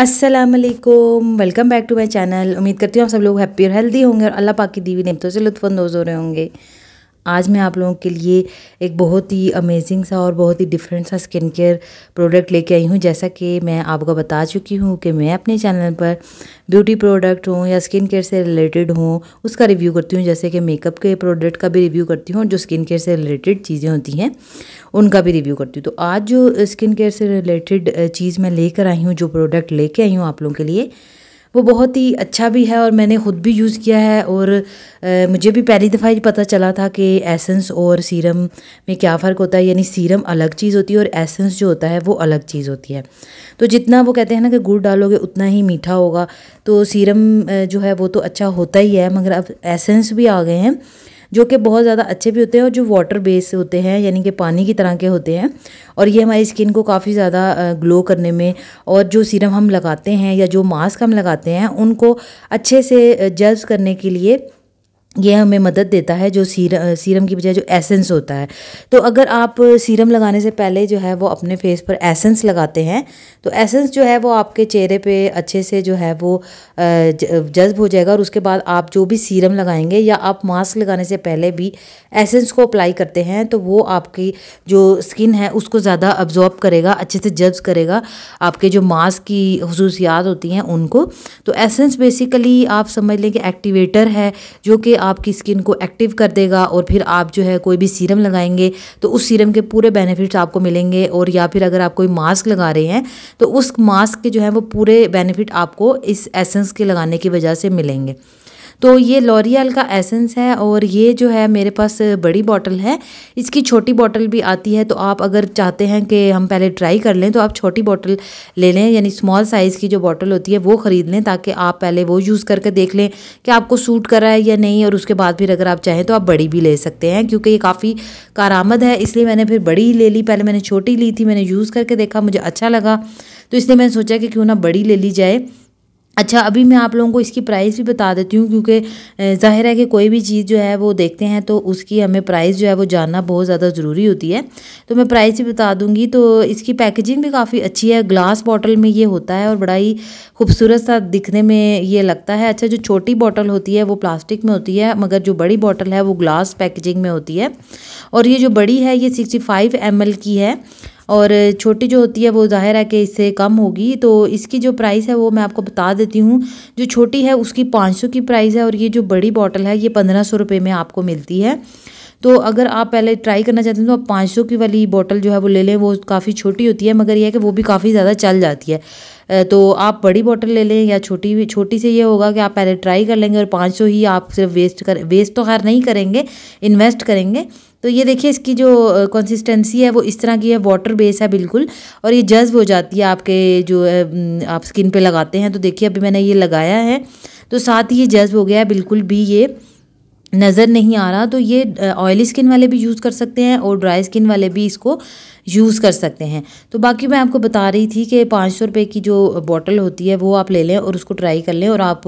Aslam welcome back to my channel उम्मीद करती हूँ आप सब लोग हैप्पी और हेल्दी होंगे और अल्लाह पाक की दीवी नेमतों से अंदोज़ हो रहे होंगे आज मैं आप लोगों के लिए एक बहुत ही अमेजिंग सा और बहुत ही डिफरेंट सा स्किन केयर प्रोडक्ट लेके आई हूँ जैसा कि मैं आपको बता चुकी हूँ कि मैं अपने चैनल पर ब्यूटी प्रोडक्ट हूँ या स्किन केयर से रिलेटेड हूँ उसका रिव्यू करती हूँ जैसे कि मेकअप के प्रोडक्ट का भी रिव्यू करती हूँ जो स्किन केयर से रिलेटेड चीज़ें होती हैं उनका भी रिव्यू करती हूँ तो आज जो स्किन केयर से रिलेटेड चीज़ मैं लेकर आई हूँ जो प्रोडक्ट लेके आई हूँ आप लोगों के लिए वो बहुत ही अच्छा भी है और मैंने ख़ुद भी यूज़ किया है और आ, मुझे भी पहली दफ़ा ही पता चला था कि एसेंस और सीरम में क्या फ़र्क होता है यानी सीरम अलग चीज़ होती है और एसेंस जो होता है वो अलग चीज़ होती है तो जितना वो कहते हैं ना कि गुड़ डालोगे उतना ही मीठा होगा तो सीरम जो है वो तो अच्छा होता ही है मगर अब एसेंस भी आ गए हैं जो कि बहुत ज़्यादा अच्छे भी होते हैं और जो वाटर बेस होते हैं यानी कि पानी की तरह के होते हैं और ये हमारी स्किन को काफ़ी ज़्यादा ग्लो करने में और जो सीरम हम लगाते हैं या जो मास्क हम लगाते हैं उनको अच्छे से जज करने के लिए ये हमें मदद देता है जो सीर सीरम की बजाय जो एसेंस होता है तो अगर आप सीरम लगाने से पहले जो है वो अपने फेस पर एसेंस लगाते हैं तो एसेंस जो है वो आपके चेहरे पे अच्छे से जो है वो जज्ब हो जाएगा और उसके बाद आप जो भी सीरम लगाएंगे या आप मास्क लगाने से पहले भी एसेंस को अप्लाई करते हैं तो वो आपकी जो स्किन है उसको ज़्यादा अब्जॉर्ब करेगा अच्छे से जज्ब करेगा आपके जो मास्क की खसूसियात होती हैं उनको तो एसेंस बेसिकली आप समझ लें कि एक्टिवेटर है जो कि आपकी स्किन को एक्टिव कर देगा और फिर आप जो है कोई भी सीरम लगाएंगे तो उस सीरम के पूरे बेनिफिट्स आपको मिलेंगे और या फिर अगर आप कोई मास्क लगा रहे हैं तो उस मास्क के जो है वो पूरे बेनिफिट आपको इस एसेंस के लगाने की वजह से मिलेंगे तो ये लॉरियल का एसेंस है और ये जो है मेरे पास बड़ी बॉटल है इसकी छोटी बॉटल भी आती है तो आप अगर चाहते हैं कि हम पहले ट्राई कर लें तो आप छोटी बॉटल ले लें यानी स्मॉल साइज़ की जो बॉटल होती है वो ख़रीद लें ताकि आप पहले वो यूज़ करके देख लें कि आपको सूट कर रहा है या नहीं और उसके बाद फिर अगर आप चाहें तो आप बड़ी भी ले सकते हैं क्योंकि ये काफ़ी कारामद है इसलिए मैंने फिर बड़ी ही ले ली पहले मैंने छोटी ली थी मैंने यूज़ करके देखा मुझे अच्छा लगा तो इसलिए मैंने सोचा कि क्यों ना बड़ी ले ली जाए अच्छा अभी मैं आप लोगों को इसकी प्राइस भी बता देती हूँ क्योंकि ज़ाहिर है कि कोई भी चीज़ जो है वो देखते हैं तो उसकी हमें प्राइस जो है वो जानना बहुत ज़्यादा ज़रूरी होती है तो मैं प्राइस भी बता दूँगी तो इसकी पैकेजिंग भी काफ़ी अच्छी है ग्लास बॉटल में ये होता है और बड़ा ही खूबसूरत सा दिखने में ये लगता है अच्छा जो छोटी बॉटल होती है वो प्लास्टिक में होती है मगर जो बड़ी बॉटल है वो ग्लास पैकेजिंग में होती है और ये जो बड़ी है ये सिक्सटी फाइव की है और छोटी जो होती है वो ज़ाहिर है कि इससे कम होगी तो इसकी जो प्राइस है वो मैं आपको बता देती हूँ जो छोटी है उसकी पाँच सौ की प्राइस है और ये जो बड़ी बॉटल है ये पंद्रह सौ रुपये में आपको मिलती है तो अगर आप पहले ट्राई करना चाहते हैं तो आप पाँच की वाली बॉटल जो है वो ले लें वो काफ़ी छोटी होती है मगर यह है कि वो भी काफ़ी ज़्यादा चल जाती है तो आप बड़ी बॉटल ले लें या छोटी छोटी से ये होगा कि आप पहले ट्राई कर लेंगे और पाँच ही आप सिर्फ वेस्ट कर वेस्ट तो खैर नहीं करेंगे इन्वेस्ट करेंगे तो ये देखिए इसकी जो कंसिस्टेंसी है वो इस तरह की है वाटर बेस है बिल्कुल और ये जज्ब हो जाती है आपके जो आप स्किन पे लगाते हैं तो देखिए अभी मैंने ये लगाया है तो साथ ही ये जज्ब हो गया है बिल्कुल भी ये नज़र नहीं आ रहा तो ये ऑयली स्किन वाले भी यूज़ कर सकते हैं और ड्राई स्किन वाले भी इसको यूज़ कर सकते हैं तो बाकी मैं आपको बता रही थी कि पाँच सौ रुपये की जो बॉटल होती है वो आप ले लें और उसको ट्राई कर लें और आप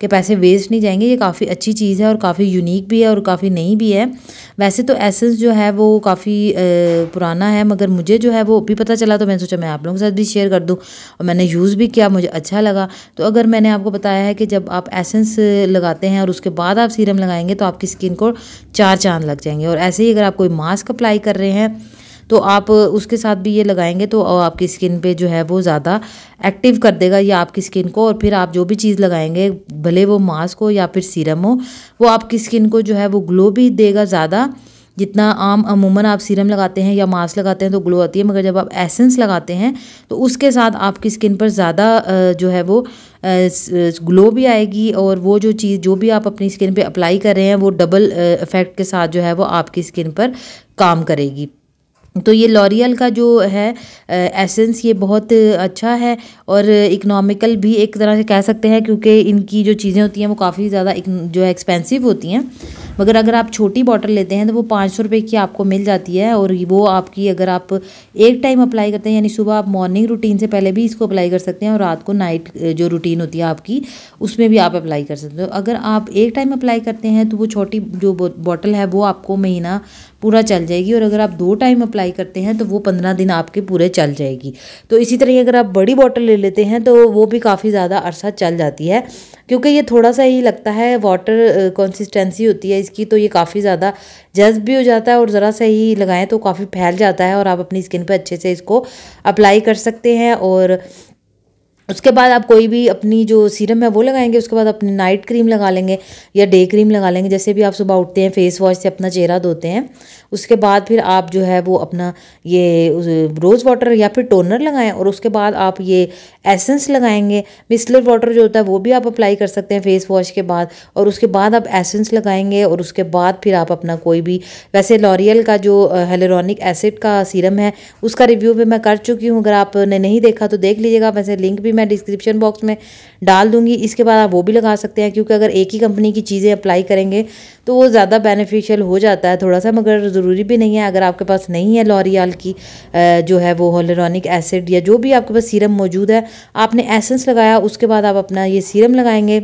के पैसे वेस्ट नहीं जाएंगे ये काफ़ी अच्छी चीज़ है और काफ़ी यूनिक भी है और काफ़ी नई भी है वैसे तो एसेंस जो है वो काफ़ी पुराना है मगर मुझे जो है वो भी पता चला तो मैंने सोचा मैं आप लोगों के साथ भी शेयर कर दूँ और मैंने यूज़ भी किया मुझे अच्छा लगा तो अगर मैंने आपको बताया है कि जब आप एसेंस लगाते हैं और उसके बाद आप सीरम लगाएंगे तो आपकी स्किन को चार चांद लग जाएंगे और ऐसे ही अगर आप कोई मास्क अप्लाई कर रहे हैं तो आप उसके साथ भी ये लगाएंगे तो आपकी स्किन पे जो है वो ज़्यादा एक्टिव कर देगा ये आपकी स्किन को और फिर आप जो भी चीज़ लगाएंगे भले वो मास्क हो या फिर सीरम हो वो आपकी स्किन को जो है वो ग्लो भी देगा ज़्यादा जितना आम अमूमन आप सीरम लगाते हैं या मास्क लगाते हैं तो ग्लो आती है मगर जब आप एसेंस लगाते हैं तो उसके साथ आपकी स्किन पर ज़्यादा जो है वो ग्लो भी आएगी और वो जो चीज़ जो भी आप अपनी स्किन पे अप्लाई कर रहे हैं वो डबल इफ़ेक्ट के साथ जो है वो आपकी स्किन पर काम करेगी तो ये लॉरियल का जो है एसेंस ये बहुत अच्छा है और इकोनॉमिकल भी एक तरह से कह सकते हैं क्योंकि इनकी जो चीज़ें होती हैं वो काफ़ी ज़्यादा जो है एक्सपेंसिव होती हैं मगर अगर आप छोटी बॉटल लेते हैं तो वो पाँच सौ रुपये की आपको मिल जाती है और वो आपकी अगर आप एक टाइम अप्लाई करते हैं यानी सुबह आप मॉर्निंग रूटीन से पहले भी इसको अप्लाई कर सकते हैं और रात को नाइट जो रूटीन होती है आपकी उसमें भी आप अप्लाई कर सकते हो अगर आप एक टाइम अप्लाई करते हैं तो वो छोटी जो बॉटल है वो आपको महीना पूरा चल जाएगी और अगर आप दो टाइम अप्लाई करते हैं तो वो पंद्रह दिन आपके पूरे चल जाएगी तो इसी तरह अगर आप बड़ी बॉटल ले लेते हैं तो वो भी काफ़ी ज़्यादा अरसा चल जाती है क्योंकि ये थोड़ा सा ही लगता है वाटर कंसिस्टेंसी होती है इसकी तो ये काफ़ी ज़्यादा जज्ब भी हो जाता है और ज़रा सा ही लगाएं तो काफ़ी फैल जाता है और आप अपनी स्किन पर अच्छे से इसको अप्लाई कर सकते हैं और उसके बाद आप कोई भी अपनी जो सीरम है वो लगाएंगे उसके बाद अपनी नाइट क्रीम लगा लेंगे या डे क्रीम लगा लेंगे जैसे भी आप सुबह उठते हैं फेस वॉश से अपना चेहरा धोते हैं उसके बाद फिर आप जो है वो अपना ये रोज़ वाटर या फिर टोनर लगाएं और उसके बाद आप ये एसेंस लगाएंगे मिसलर वाटर जो होता है वो भी आप अप्लाई कर सकते हैं फेस वॉश के बाद और उसके बाद आप एसेंस लगाएंगे और उसके बाद फिर आप अपना कोई भी वैसे लॉरियल का जो हेलोरॉनिक एसिड का सीरम है उसका रिव्यू भी मैं कर चुकी हूँ अगर आपने नहीं देखा तो देख लीजिएगा वैसे लिंक भी मैं डिस्क्रिप्शन बॉक्स में डाल दूंगी इसके बाद आप वो भी लगा सकते हैं क्योंकि अगर एक ही कंपनी की चीज़ें अप्लाई करेंगे तो वो ज़्यादा बेनिफिशियल हो जाता है थोड़ा सा मगर ज़रूरी भी नहीं है अगर आपके पास नहीं है लॉरियाल की जो है वो हॉलोरॉनिक एसिड या जो भी आपके पास सीरम मौजूद है आपने एसेंस लगाया उसके बाद आप अपना ये सीरम लगाएंगे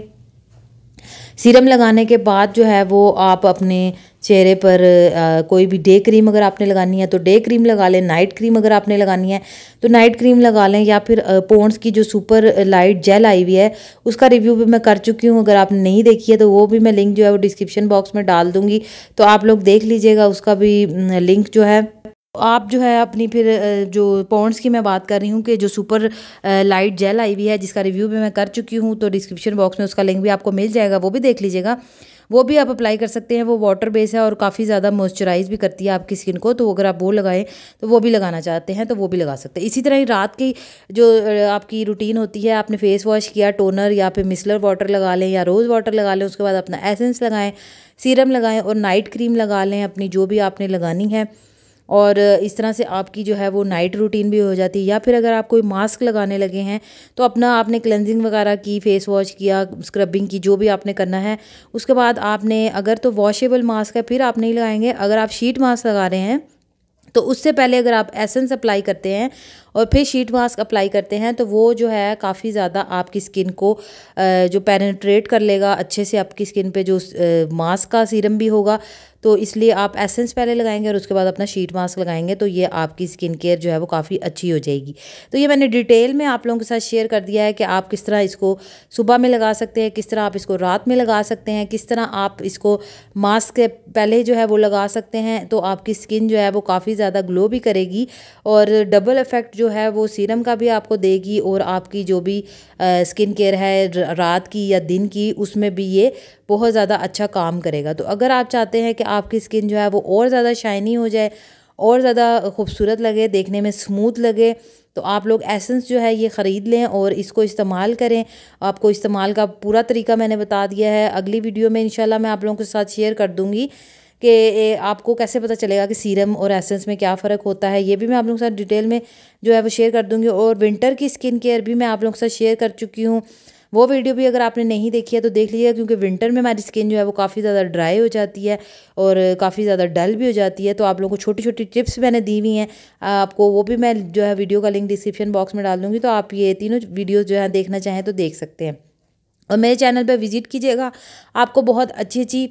सीरम लगाने के बाद जो है वो आप अपने चेहरे पर आ, कोई भी डे क्रीम अगर आपने लगानी है तो डे क्रीम लगा लें नाइट क्रीम अगर आपने लगानी है तो नाइट क्रीम लगा लें या फिर पोन्स की जो सुपर लाइट जेल आई हुई है उसका रिव्यू भी मैं कर चुकी हूँ अगर आपने नहीं देखी है तो वो भी मैं लिंक जो है वो डिस्क्रिप्शन बॉक्स में डाल दूँगी तो आप लोग देख लीजिएगा उसका भी लिंक जो है आप जो है अपनी फिर जो पॉन्ड्स की मैं बात कर रही हूँ कि जो सुपर लाइट जेल आई हुई है जिसका रिव्यू भी मैं कर चुकी हूँ तो डिस्क्रिप्शन बॉक्स में उसका लिंक भी आपको मिल जाएगा वो भी देख लीजिएगा वो भी आप अप्लाई कर सकते हैं वो वाटर बेस है और काफ़ी ज़्यादा मॉइस्चराइज भी करती है आपकी स्किन को तो अगर आप वो लगाएं तो वो भी लगाना चाहते हैं तो वो भी लगा सकते हैं इसी तरह ही रात की जो आपकी रूटीन होती है आपने फेस वॉश किया टोनर या फिर मिसलर वाटर लगा लें या रोज़ वाटर लगा लें उसके बाद अपना एसेंस लगाएं सीरम लगाएँ और नाइट क्रीम लगा लें अपनी जो भी आपने लगानी है और इस तरह से आपकी जो है वो नाइट रूटीन भी हो जाती है या फिर अगर आप कोई मास्क लगाने लगे हैं तो अपना आपने क्लेंजिंग वगैरह की फेस वॉश किया स्क्रबिंग की जो भी आपने करना है उसके बाद आपने अगर तो वॉशेबल मास्क है फिर आप नहीं लगाएंगे अगर आप शीट मास्क लगा रहे हैं तो उससे पहले अगर आप एसेंस अप्लाई करते हैं और फिर शीट मास्क अप्लाई करते हैं तो वो जो है काफ़ी ज़्यादा आपकी स्किन को जो पेनिट्रेट कर लेगा अच्छे से आपकी स्किन पे जो मास्क का सीरम भी होगा तो इसलिए आप एसेंस पहले लगाएंगे और उसके बाद अपना शीट मास्क लगाएंगे तो ये आपकी स्किन केयर जो है वो काफ़ी अच्छी हो जाएगी तो ये मैंने डिटेल में आप लोगों के साथ शेयर कर दिया है कि आप किस तरह इसको सुबह में लगा सकते हैं किस तरह आप इसको रात में लगा सकते हैं किस तरह आप इसको मास्क के पहले जो है वो लगा सकते हैं तो आपकी स्किन जो है वो काफ़ी ज़्यादा ग्लो भी करेगी और डबल इफ़ेक्ट जो है वो सीरम का भी आपको देगी और आपकी जो भी स्किन केयर है रात की या दिन की उसमें भी ये बहुत ज़्यादा अच्छा काम करेगा तो अगर आप चाहते हैं कि आपकी स्किन जो है वो और ज़्यादा शाइनी हो जाए और ज़्यादा खूबसूरत लगे देखने में स्मूथ लगे तो आप लोग एसेंस जो है ये ख़रीद लें और इसको इस्तेमाल करें आपको इस्तेमाल का पूरा तरीका मैंने बता दिया है अगली वीडियो में इंशाल्लाह मैं आप लोगों के साथ शेयर कर दूँगी कि आपको कैसे पता चलेगा कि सीरम और एसेंस में क्या फ़र्क होता है ये भी मैं आप लोगों के साथ डिटेल में जो है वो शेयर कर दूँगी और विंटर की स्किन केयर भी मैं आप लोगों के साथ शेयर कर चुकी हूँ वो वीडियो भी अगर आपने नहीं देखी है तो देख लीजिएगा क्योंकि विंटर में हमारी स्किन जो है वो काफ़ी ज़्यादा ड्राई हो जाती है और काफ़ी ज़्यादा डल भी हो जाती है तो आप लोगों को छोटी छोटी टिप्स मैंने दी हुई हैं आपको वो भी मैं जो है वीडियो का लिंक डिस्क्रिप्शन बॉक्स में डाल दूँगी तो आप ये तीनों वीडियो जो है देखना चाहें तो देख सकते हैं और मेरे चैनल पर विज़िट कीजिएगा आपको बहुत अच्छी अच्छी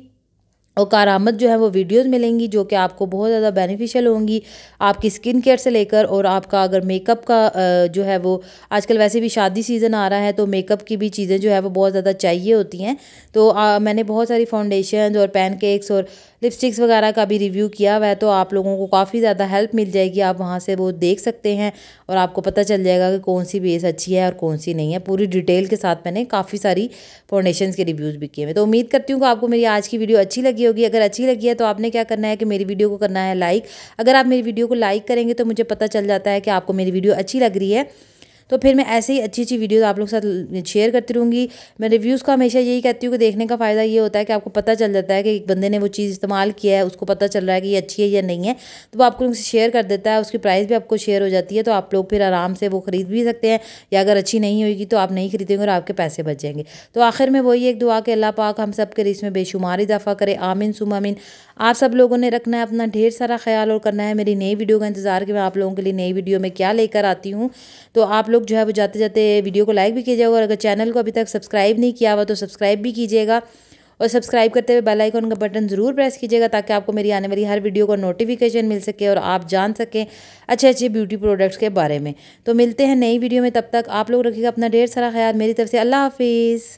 और कारामद जो है वो वीडियोस मिलेंगी जो कि आपको बहुत ज़्यादा बेनिफिशियल होंगी आपकी स्किन केयर से लेकर और आपका अगर मेकअप का जो है वो आजकल वैसे भी शादी सीज़न आ रहा है तो मेकअप की भी चीज़ें जो है वो बहुत ज़्यादा चाहिए होती हैं तो आ, मैंने बहुत सारी फाउंडेशन और पैनकेक्स और लिपस्टिक्स वगैरह का भी रिव्यू किया हुआ है तो आप लोगों को काफ़ी ज़्यादा हेल्प मिल जाएगी आप वहाँ से वो देख सकते हैं और आपको पता चल जाएगा कि कौन सी बेस अच्छी है और कौन सी नहीं है पूरी डिटेल के साथ मैंने काफ़ी सारी फाउंडेशन के रिव्यूज़ भी किए हैं तो उम्मीद करती हूँ कि आपको मेरी आज की वीडियो अच्छी लगी होगी अगर अच्छी लगी है तो आपने क्या करना है कि मेरी वीडियो को करना है लाइक अगर आप मेरी वीडियो को लाइक करेंगे तो मुझे पता चल जाता है कि आपको मेरी वीडियो अच्छी लग रही है तो फिर मैं ऐसे ही अच्छी अच्छी वीडियोज़ आप लोग साथ शेयर करती रहूँगी मैं रिव्यूज़ का हमेशा यही कहती हूँ कि देखने का फ़ायदा ये होता है कि आपको पता चल जाता है कि एक बंदे ने वो चीज़ इस्तेमाल किया है उसको पता चल रहा है कि ये अच्छी है या नहीं है तो वो आपको उनसे शेयर कर देता है उसकी प्राइस भी आपको शेयर हो जाती है तो आप लोग फिर आराम से वो ख़रीद भी सकते हैं या अगर अच्छी नहीं होगी तो आप नहीं खरीदेंगे और आपके पैसे बच जाएंगे तो आखिर में वही एक दुआ के अल्लाह पाक हम सब के रिस में बेशुमार इजाफा करे आमिन सुमामिन आप सब लोगों ने रखना है अपना ढेर सारा ख्याल और करना है मेरी नई वीडियो का इंतज़ार कि मैं आप लोगों के लिए नई वीडियो में क्या लेकर आती हूँ तो आप लोग जो है वो जाते जाते वीडियो को लाइक भी कीजिएगा और अगर चैनल को अभी तक सब्सक्राइब नहीं किया हुआ तो सब्सक्राइब भी कीजिएगा और सब्सक्राइब करते हुए बेल आइकन का बटन ज़रूर प्रेस कीजिएगा ताकि आपको मेरी आने वाली हर वीडियो का नोटिफिकेशन मिल सके और आप जान सकें अच्छे अच्छे ब्यूटी प्रोडक्ट्स के बारे में तो मिलते हैं नई वीडियो में तब तक आप लोग रखिएगा अपना ढेर सारा ख्याल मेरी तरफ से अल्लाह हाफिज़